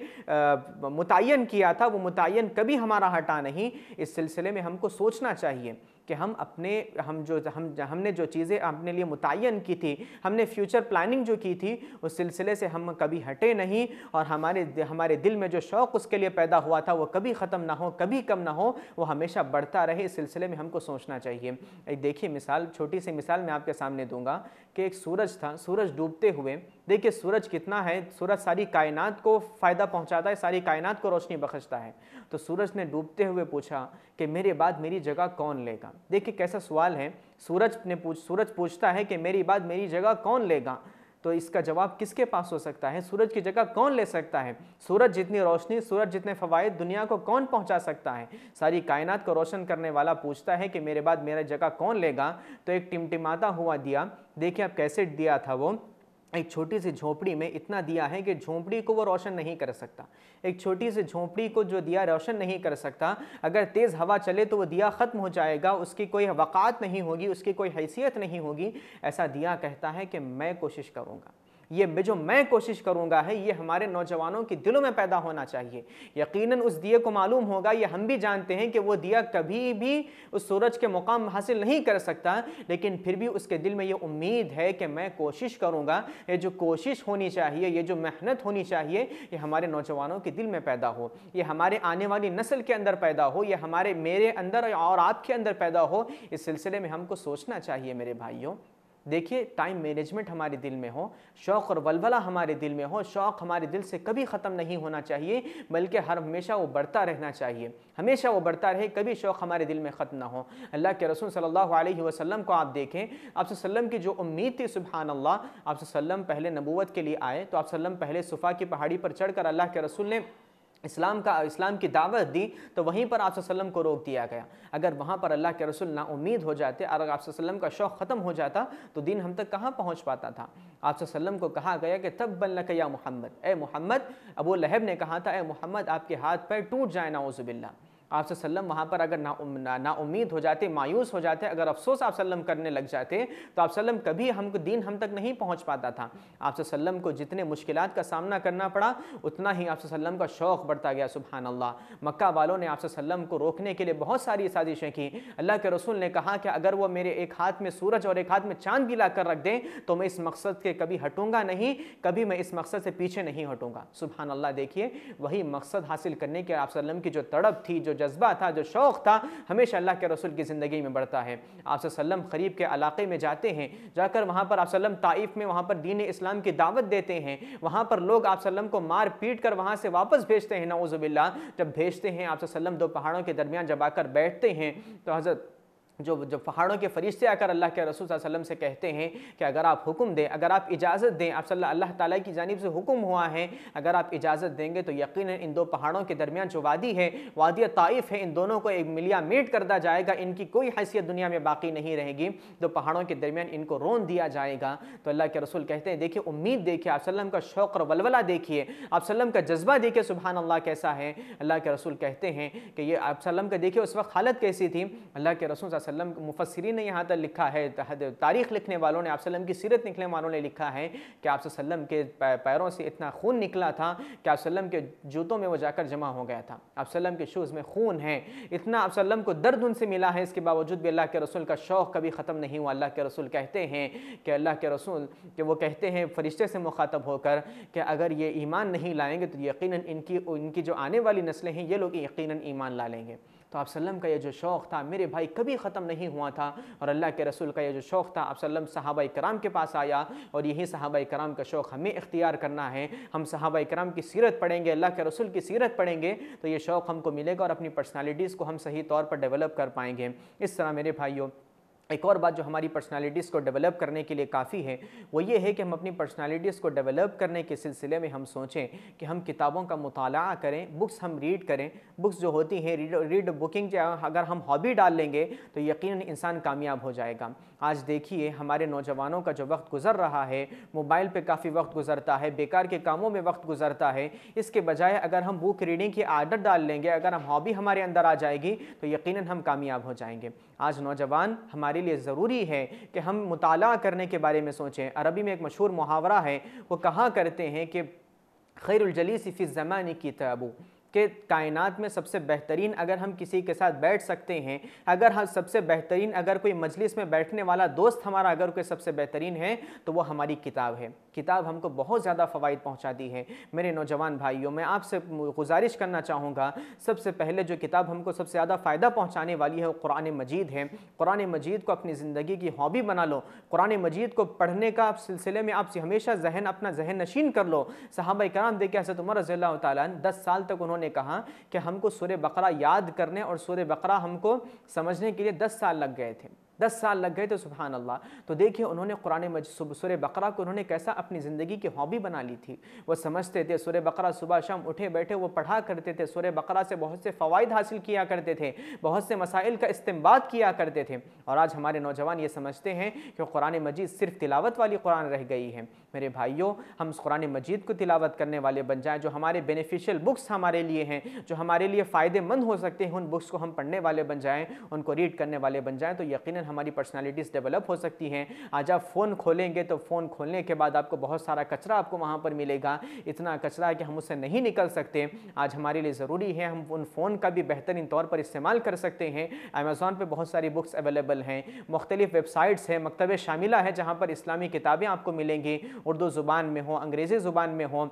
Speaker 1: मुतन किया था वो मुतन कभी हमारा हटा नहीं इस सिलसिले में हमको सोचना चाहिए कि हम अपने हम जो हम हमने जो चीज़ें अपने लिए मुतन की थी हमने फ्यूचर प्लानिंग जो की थी उस सिलसिले से हम कभी हटे नहीं और हमारे हमारे दिल में जो शौक़ उसके लिए पैदा हुआ था वो कभी ख़त्म ना हो कभी कम ना हो वो हमेशा बढ़ता रहे इस सिलसिले में हमको सोचना चाहिए एक देखिए मिसाल छोटी सी मिसाल मैं आपके सामने दूंगा कि एक सूरज था सूरज डूबते हुए देखिए सूरज कितना है सूरज सारी कायनात को फ़ायदा पहुंचाता है सारी कायनात को रोशनी बखशता है तो सूरज ने डूबते हुए पूछा कि मेरे बाद मेरी जगह कौन लेगा देखिए कैसा सवाल है सूरज ने पूछ सूरज पूछता है कि मेरी बाद मेरी जगह कौन लेगा तो इसका जवाब किसके पास हो सकता है सूरज की जगह कौन ले सकता है सूरज जितनी रोशनी सूरज जितने फ़वाद दुनिया को कौन पहुंचा सकता है सारी कायनात को रोशन करने वाला पूछता है कि मेरे बाद मेरा जगह कौन लेगा तो एक टिमटिमाता हुआ दिया देखिए अब कैसे दिया था वो एक छोटी सी झोपड़ी में इतना दिया है कि झोपड़ी को वो रोशन नहीं कर सकता एक छोटी सी झोपड़ी को जो दिया रोशन नहीं कर सकता अगर तेज़ हवा चले तो वो दिया ख़त्म हो जाएगा उसकी कोई वक़ात नहीं होगी उसकी कोई हैसियत नहीं होगी ऐसा दिया कहता है कि मैं कोशिश करूँगा ये जो मैं कोशिश करूँगा है ये हमारे नौजवानों के दिलों में पैदा होना चाहिए यकीनन उस दिए को मालूम होगा ये हम भी जानते हैं कि वो दिया कभी भी उस सूरज के मुकाम हासिल नहीं कर सकता लेकिन फिर भी उसके दिल में ये उम्मीद है कि मैं कोशिश करूँगा ये जो कोशिश होनी चाहिए ये जो मेहनत होनी चाहिए ये हमारे नौजवानों के दिल में पैदा हो ये हमारे आने वाली नस्ल के अंदर पैदा हो ये हमारे मेरे अंदर और आपके अंदर पैदा हो इस सिलसिले में हमको सोचना चाहिए मेरे भाइयों देखिए टाइम मैनेजमेंट हमारे दिल में हो शौक़ और वलवला हमारे दिल में हो शौक़ हमारे दिल से कभी ख़त्म नहीं होना चाहिए बल्कि हर हमेशा वो बढ़ता रहना चाहिए हमेशा वो बढ़ता रहे कभी शौक़ हमारे दिल में ख़त्म ना हो अल्लाह के रसूल सल्लल्लाहु अलैहि वसल्लम को आप देखें आप की जो उम्मीद थी सुबहान अल्लाह आप पहले नबूवत के लिए आए तो आप पहले सुफ़ा की पहाड़ी पर चढ़कर अल्लाह के रसूल ने इस्लाम का इस्लाम की दावत दी तो वहीं पर आप को रोक दिया गया अगर वहाँ पर अल्लाह के रसूल ना उम्मीद हो जाते और आप का शौक़ ख़त्म हो जाता तो दिन हम तक कहाँ पहुँच पाता था आप को कहा गया कि तब बन या मोहम्मद ए मोहम्मद अबू लहब ने कहा था ए मोहम्मद आपके हाथ पैर टूट जाए ना उजबिल्ला आप वहाँ पर अगर ना, ना, ना उम्मीद हो जाते मायूस हो जाते अगर अफसोस आप करने लग जाते तो आप कभी हमको दीन हम तक नहीं पहुँच पाता था आप को जितने मुश्किल का सामना करना पड़ा उतना ही आप का शौक़ बढ़ता गया सुबहानल्ला अल्लाह मक्का वालों ने आप वसल्लम को रोकने के लिए बहुत सारी साजिशें की अल्लाह के रसूल ने कहा कि अगर वह मेरे एक हाथ में सूरज और एक हाथ में चांद गिला कर रख दें तो मैं इस मकसद के कभी हटूँगा नहीं कभी मैं इस मकसद से पीछे नहीं हटूँगा सुबहान अल्लाह देखिए वही मकसद हासिल करने के आप की जो तड़प थी जो जज्बा था जो शौक़ था हमेशा अल्लाह के रसूल की ज़िंदगी में बढ़ता है आप वसल्लम करीब के इलाके में जाते हैं जाकर वहाँ पर आप वसल्लम ताइफ में वहाँ पर दीन इस्लाम की दावत देते हैं वहाँ पर लोग आप वसल्लम को मार पीट कर वहाँ से वापस भेजते हैं नवज़बिल्ला जब भेजते हैं आप वसल्लम दो पहाड़ों के दरमियान जब आकर बैठते हैं तो हज़रत जो जब पहाड़ों के फरिश्ते आकर अल्लाह के रसूल वसल्लम से कहते हैं कि अगर आप हुक्म दें अगर आप इजाज़त दें आप सल्ला अल्लाह ताला की जानब से हुक्म हुआ है अगर आप इजाज़त देंगे तो यकीन इन दो पहाड़ों के दरमियान जो वादी है वादी ताइफ है इन दोनों को एक मिलिया मेट कर दिया जाएगा इनकी कोई हैसियत दुनिया में बाकी नहीं रहेगी दो तो पहाड़ों के दरमियान इनको रोन दिया जाएगा तो अल्लाह के रसूल कहते हैं देखिए उम्मीद देखिए आप सल्लम का शौक़ और वलवला देखिए आप सल्लम का जज्बा देखिए सुबहान अल्लाह कैसा है अल्लाह के रसूल कहते हैं कि ये आप सल्लम का देखिए उस वक्त हालत कैसी थी अल्लाह के रसूल वसल्लम मुफसरीन ने यहाँ तक लिखा है तारीख़ लिखने वालों ने आप वसल्लम की सीरत लिखने वालों ने लिखा है कि आप वसल्लम के पैरों से इतना खून निकला था कि आप वसल्लम के जूतों में वो जाकर जमा हो गया था आप वसल्लम के शूज़ में खून है इतना आप वसल्लम को दर्द उनसे मिला है इसके बावजूद भी अल्लाह के रसूल का शौक़ कभी ख़त्म नहीं हुआ अल्लाह के रसूल कहते हैं कि अल्लाह के रसूल कि वो कहते हैं फरिश्ते से मुखातब होकर कि अगर ये ईमान नहीं लाएंगे तो यकीन इनकी इनकी जो आने वाली नस्लें हैं ये लोग यकीन ईमान ला लेंगे तो आप सल्लम का ये जो शौक़ था मेरे भाई कभी ख़त्म नहीं हुआ था और अल्लाह के रसूल का ये जो शौक़ था आप सल्लम सहाबा कराम के पास आया और यही सहाबा कराम का शौक़ हमें इख्तियार करना है हम सहाबा कराम की सीरत पढ़ेंगे अल्लाह के रसूल की सीरत पढ़ेंगे तो ये शौक़ हमको मिलेगा और अपनी पर्सनालिटीज़ को हम सही तौर पर डेवलप कर पाएंगे इस तरह मेरे भाइयों एक और बात जो हमारी पर्सनालिटीज़ को डेवलप करने के लिए काफ़ी है वो ये है कि हम अपनी पर्सनालिटीज़ को डेवलप करने के सिलसिले में हम सोचें कि हम किताबों का मताल करें बुक्स हम रीड करें बुक्स जो होती हैं रीड रीड बुकिंग अगर हम हॉबी डाल लेंगे तो यकीन इंसान कामयाब हो जाएगा आज देखिए हमारे नौजवानों का जो वक्त गुजर रहा है मोबाइल पे काफ़ी वक्त गुजरता है बेकार के कामों में वक्त गुजरता है इसके बजाय अगर हम बुक रीडिंग की आदत डाल लेंगे अगर हम हॉबी हमारे अंदर आ जाएगी तो यकीन हम कामयाब हो जाएंगे आज नौजवान हमारे लिए ज़रूरी है कि हम मुताल करने के बारे में सोचें अरबी में एक मशहूर मुहावरा है वो कहाँ करते हैं कि खैरजली सिफ़ी ज़मानी की तबू के कायनात में सबसे बेहतरीन अगर हम किसी के साथ बैठ सकते हैं अगर हम सबसे बेहतरीन अगर कोई मजलिस में बैठने वाला दोस्त हमारा अगर कोई सबसे बेहतरीन है तो वो हमारी किताब है किताब हमको बहुत ज़्यादा फ़वाद पहुँचाती है मेरे नौजवान भाइयों मैं आपसे गुजारिश करना चाहूँगा सबसे पहले जो किताब हमको सबसे ज़्यादा फ़ायदा पहुँचाने वाली है वो कुरान मजीद है कुरान मजीद को अपनी ज़िंदगी की हॉबी बना लो कुरान मजीद को पढ़ने का सिलसिले में आपसे हमेशा जहन अपना जहन नशीन कर लो साहब कराम देखिए हजरत उमर रजील तस साल तक उन्होंने कहा कि हमको सुर बकरा याद करने और सूर्य बकरा हमको समझने के लिए दस साल लग गए थे दस साल लग गए तो सुबहान अल्लाह तो देखिए उन्होंने कुरान सुर बकरा को उन्होंने कैसा अपनी ज़िंदगी की हॉबी बना ली थी वो समझते थे सुर बकरा सुबह शाम उठे बैठे वो पढ़ा करते थे सुर बकरा से बहुत से फ़वाद हासिल किया करते थे बहुत से मसाइल का इस्तेमाल किया करते थे और आज हमारे नौजवान ये समझते हैं कि कुरान मजीद सिर्फ तिलावत वाली कुरान रह गई है मेरे भाइयों हम कुरान मजीद को तिलावत करने वाले बन जाएँ जो हमारे बेनिफिशियल बुक्स हमारे लिए हैं जो हमारे लिए फ़ायदेमंद हो सकते हैं उन बुक्स को हम पढ़ने वाले बन जाएँ उनको रीड करने वाले बन जाएँ तो यकीन हमारी पर्सनैलिटीज़ डेवलप हो सकती हैं आज आप फ़ोन खोलेंगे तो फ़ोन खोलने के बाद आपको बहुत सारा कचरा आपको वहाँ पर मिलेगा इतना कचरा है कि हम उससे नहीं निकल सकते आज हमारे लिए ज़रूरी है हम उन फ़ोन का भी बेहतरीन तौर पर इस्तेमाल कर सकते हैं अमेज़ोन पर बहुत सारी बुक्स अवेलेबल हैं मुख्तलिफ़ वेबसाइट्स हैं मकतब शामिला है जहाँ पर इस्लामी किताबें आपको मिलेंगी उर्दू ज़ुबान में हों अंग्रेज़ी ज़ुबान में हों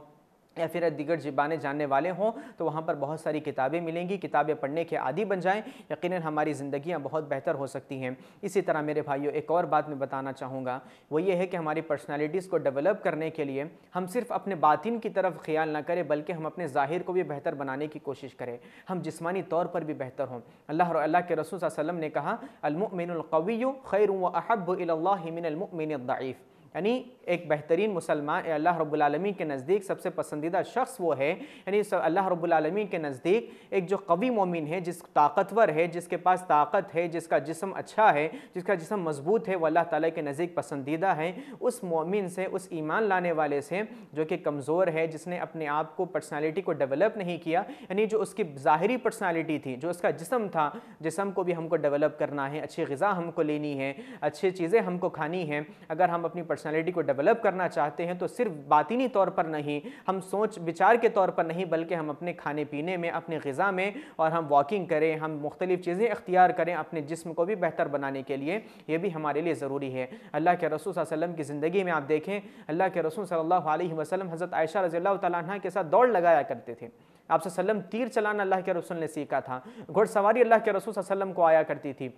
Speaker 1: या फिर दिगर जबानें जानने वाले हों तो वहाँ पर बहुत सारी किताबें मिलेंगी किताबें पढ़ने के आदि बन जाएं यकीन हमारी ज़िंदियाँ बहुत बेहतर हो सकती हैं इसी तरह मेरे भाइयों एक और बात मैं बताना चाहूँगा वो ये है कि हमारी पर्सनालिटीज़ को डेवलप करने के लिए हम सिर्फ अपने बातिन की तरफ ख्याल ना करें बल्कि हम अपने ज़ाहिर को भी बेहतर बनाने की कोशिश करें हम जिसमानी तौर पर भी बेहतर हों अल्लाह के रसूल वसम ने कहा अलमिनकवी खैर व अहब मिनमिन यानी एक बेहतरीन मुसलमान अल्लाह रब्लमी के नज़दीक सबसे पसंदीदा शख्स वो है यानी अल्लाह रब्लमी के नज़दीक एक जो कवी मोमिन है जिस ताकतवर है जिसके पास ताकत है जिसका जिसम अच्छा है जिसका जिसम मजबूत है वह अल्लाह ताली के नज़दीक पसंदीदा है उस मोमिन से उस ईमान लाने वाले से जो कि कमज़ोर है जिसने अपने आप को पर्सनैलिटी को डेवलप नहीं किया यानी जो उसकी ज़ाहरी पर्सनैलिटी थी जो उसका जिसम था जिसम को भी हमको डेवलप करना है अच्छी गज़ा हमको लेनी है अच्छी चीज़ें हमको खानी है अगर हम अपनी पर्सनैलिटी को डेवलप करना चाहते हैं तो सिर्फ बातनी तौर पर नहीं हम सोच विचार के तौर पर नहीं बल्कि हम अपने खाने पीने में अपने गज़ा में और हम वॉकिंग करें हम मुख्तलिफ़ चीज़ें अख्तियार करें अपने जिसम को भी बेहतर बनाने के लिए यह भी हमारे लिए ज़रूरी है अल्लाह के रसूल वसलम की ज़िंदगी में आप देखें अल्लाह के रसूल सल्ला वसलम हज़रत आयशा रज़ी तह के साथ दौड़ लगाया करते थे आपसे सल्लम तीर चलाना अल्लाह के रसूल ने सीखा था घुड़सवारी अल्लाह के रसूल वसलम को आया करती थी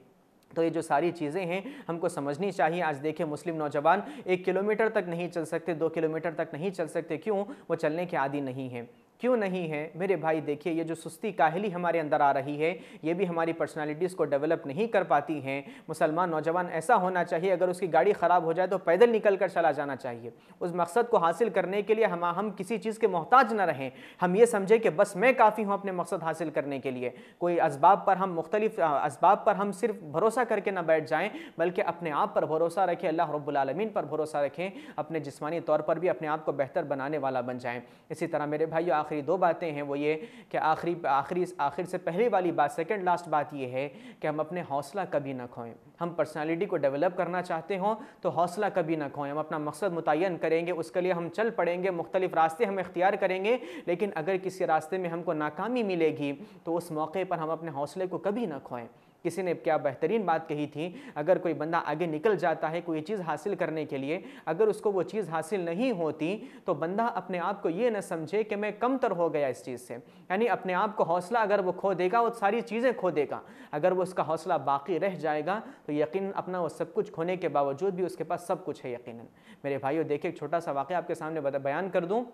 Speaker 1: तो ये जो सारी चीज़ें हैं हमको समझनी चाहिए आज देखिए मुस्लिम नौजवान एक किलोमीटर तक नहीं चल सकते दो किलोमीटर तक नहीं चल सकते क्यों वो चलने के आदि नहीं हैं क्यों नहीं है मेरे भाई देखिए ये जो सुस्ती काहली हमारे अंदर आ रही है ये भी हमारी पर्सनालिटीज़ को डेवलप नहीं कर पाती हैं मुसलमान नौजवान ऐसा होना चाहिए अगर उसकी गाड़ी ख़राब हो जाए तो पैदल निकल कर चला जाना चाहिए उस मकसद को हासिल करने के लिए हम हम किसी चीज़ के मोहताज ना रहें हम ये समझें कि बस मैं काफ़ी हूँ अपने मकसद हासिल करने के लिए कोई इसबाब पर हम मुख्तलिफ इसबाब पर हम सिर्फ भरोसा करके ना बैठ जाएँ बल्कि अपने आप पर भरोसा रखें अल्लाह रबालमीन पर भरोसा रखें अपने जिसमानी तौर पर भी अपने आप को बेहतर बनाने वाला बन जाएँ इसी तरह मेरे भाई आखिर आखिरी दो बातें हैं वो ये कि आखिरी आखिरी आखिर से पहले वाली बात सेकेंड लास्ट बात ये है कि हम अपने हौसला कभी ना खोएं हम पर्सनालिटी को डेवलप करना चाहते हों तो हौसला कभी ना खोएं हम अपना मकसद मुतन करेंगे उसके लिए हम चल पड़ेंगे मुख्तलिफ रास्ते हम इख्तियार करेंगे लेकिन अगर किसी रास्ते में हमको नाकामी मिलेगी तो उस मौके पर हम अपने हौसले को कभी ना खोएं किसी ने क्या बेहतरीन बात कही थी अगर कोई बंदा आगे निकल जाता है कोई चीज़ हासिल करने के लिए अगर उसको वो चीज़ हासिल नहीं होती तो बंदा अपने आप को ये न समझे कि मैं कमतर हो गया इस चीज़ से यानी अपने आप को हौसला अगर वो खो देगा वो सारी चीज़ें खो देगा अगर वो उसका हौसला बाकी रह जाएगा तो यकीन अपना वो सब कुछ खोने के बावजूद भी उसके पास सब कुछ है यकीन मेरे भाइयों देखिए एक छोटा सा वाक़ आपके सामने बयान कर दूँ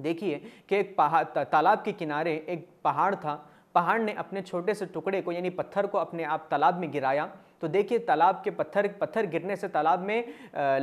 Speaker 1: देखिए कि एक पहाड़ तालाब के किनारे एक पहाड़ था पहाड़ ने अपने छोटे से टुकड़े को यानी पत्थर को अपने आप तालाब में गिराया तो देखिए तालाब के पत्थर पत्थर गिरने से तालाब में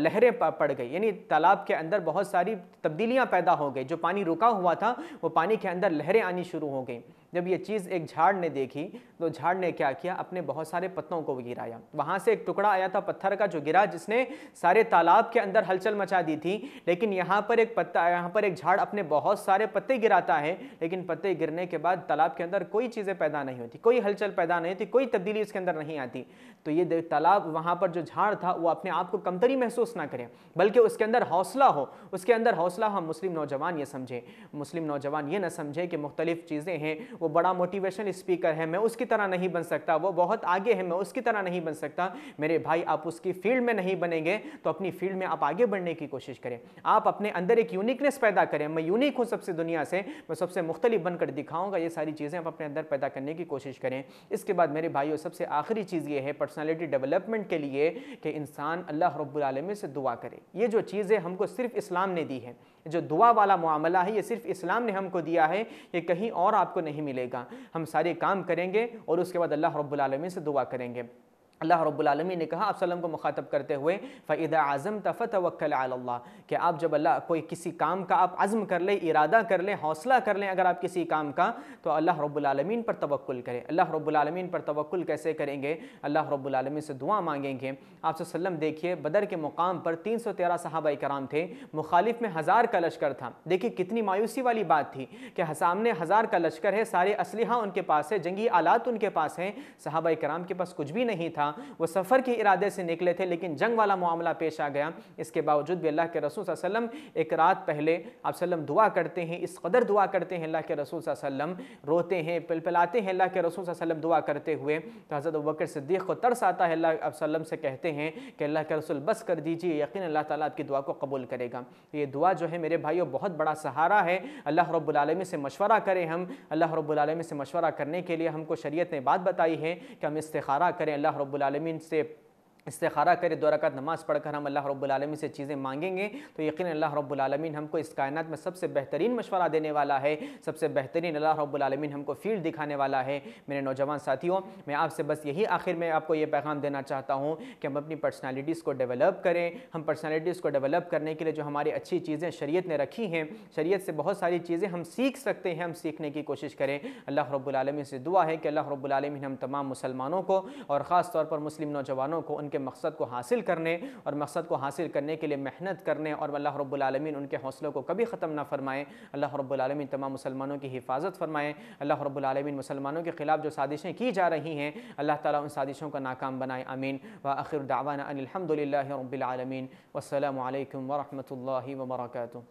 Speaker 1: लहरें पड़ गई यानी तालाब के अंदर बहुत सारी तब्दीलियां पैदा हो गई जो पानी रुका हुआ था वो पानी के अंदर लहरें आनी शुरू हो गई जब ये चीज़ एक झाड़ ने देखी तो झाड़ ने क्या किया अपने बहुत सारे पत्तों को गिराया वहाँ से एक टुकड़ा आया था पत्थर का जो गिरा जिसने सारे तालाब के अंदर हलचल मचा दी थी लेकिन यहाँ पर एक पत्ता यहाँ पर एक झाड़ अपने बहुत सारे पत्ते गिराता है लेकिन पत्ते गिरने के बाद तालाब के अंदर कोई चीज़ें पैदा नहीं होती कोई हलचल पैदा नहीं होती कोई तब्दीली उसके अंदर नहीं आती तो ये तालाब वहाँ पर जो झाड़ था वो अपने आप को कमतरी महसूस ना करें बल्कि उसके अंदर हौसला हो उसके अंदर हौसला हम मुस्लिम नौजवान ये समझें मुस्लिम नौजवान ये ना समझें कि मुख्तलिफ़ चीज़ें हैं वो बड़ा मोटिवेशन स्पीकर है मैं उसकी तरह नहीं बन सकता वो बहुत आगे है मैं उसकी तरह नहीं बन सकता मेरे भाई आप उसकी फील्ड में नहीं बनेंगे तो अपनी फील्ड में आप आगे बढ़ने की कोशिश करें आप अपने अंदर एक यूनिकनेस पैदा करें मैं यूनिक हूँ सबसे दुनिया से मैं सबसे मुख्तलिफ बनकर दिखाऊंगा ये सारी चीज़ें आप अपने अंदर पैदा करने की कोशिश करें इसके बाद मेरे भाइयों सबसे आखिरी चीज़ ये है पर्सनैलिटी डेवलपमेंट के लिए कि इंसान अल्लाह रब्बुल रबालमीन से दुआ करे ये जो चीज़ें हमको सिर्फ इस्लाम ने दी है जो दुआ वाला मामला है ये सिर्फ इस्लाम ने हमको दिया है ये कहीं और आपको नहीं मिलेगा हम सारे काम करेंगे और उसके बाद अल्लाह रब्बुल रबालमीन से दुआ करेंगे अल्लाह रब्बुलमी ने कहा आप सल्लम को मुखातब करते हुए फ़ैद आज़म तफ़त वक्ल आल्ला कि आप जब अल्लाह कोई किसी काम का आप आज़म कर लें इरादा कर लें हौसला कर लें अगर आप किसी काम का तो अल्लाह रब्बुलमीन पर तवक्ल करें अल्लाह रब्बुलमीन पर तवक्ल कैसे करेंगे अल्लाह रब्लमी से दुआ मांगेंगे आप देखिए बदर के मुकाम पर तीन सौ तेरह सहाबा कराम थे मुखालिफ में हज़ार का लश्कर था देखिए कितनी मायूसी वाली बात थी कि सामने हज़ार का लश्कर है सारे असलहा उनके पास है जंगी आलात उनके पास हैं सहाबा कराम के पास कुछ भी नहीं था था वो सफ़र के इरादे से निकले थे लेकिन जंग वाला मामला पेश आ गया इसके बावजूद भी अल्लाह के रसूल वसलम एक रात पहले आप सल्लम दुआ करते हैं इस कदर दुआ करते हैं अल्लाह के रसूल वसलम रोते हैं पिलपिलाते हैं अल्लाह के रसूल वसलम दुआ करते हुए तो हज़रत वक्र सिद्दीक को तरस आता है अल्लाह वसलम से कहते हैं कि अल्लाह के रसूल बस कर दीजिए यकीन अल्लाह ताली आपकी दुआ को कबूल करेगा ये दुआ जो है मेरे भाइयों बहुत बड़ा सहारा है अल्लाह रब्लम से मशवरा करें हम अल्लाह रब्लम से मशवरा करने के लिए हमको शरीयत ने बात बताई है कि हम इस्तारा करें अल्लाह रब्लम Rabbil Alamin इस्तारा करे दो रकात नमाज़ पढ़कर हम अल्लाह रब्लमी से चीज़ें मांगेंगे तो यकीन अल्लाह रब्बुलमीन हमको इस कायनात में सबसे बेहतरीन मशवरा देने वाला है सबसे बेहतरीन अल्लाह रब्बुलमीन हमको फील्ड दिखाने वाला है मेरे नौजवान साथियों मैं आपसे बस यही आखिर में आपको ये पैगाम देना चाहता हूँ कि हम अपनी पर्सनैलिटीज़ को डेवलप करें हम पर्सनैलिटीज़ को डेवलप करने के लिए जो हमारी अच्छी चीज़ें शरीयत ने रखी हैं शरीयत से बहुत सारी चीज़ें हम सीख सकते हैं हम सीखने की कोशिश करें अल्लाह रब्लमी से दुआ है कि अल्लाह रब्बुलमीन हम तमाम मुसलमानों को और ख़ास तौर पर मुस्लिम नौजवानों को उन उनके मकसद को हासिल करने और मकसद को हासिल करने के लिए मेहनत करने और अल्लाह रब्बुलमीन उनके हौसलों को कभी ख़त्म ना फरमाएँ अल्लाह रब्बुलमीन तमाम मुसलमानों की हिफाजत फ़रमाएँ अल्लाह रब्बुलमीन मुसलमानों के ख़िलाफ़ जो साजिशें की जा रही हैं अल्लाह ताली उन साजिशों को नाकाम बनाए अमीन व आखिर दावाना अनिलहमदिल्ला रबालमीन वालकम वरहमल वर्का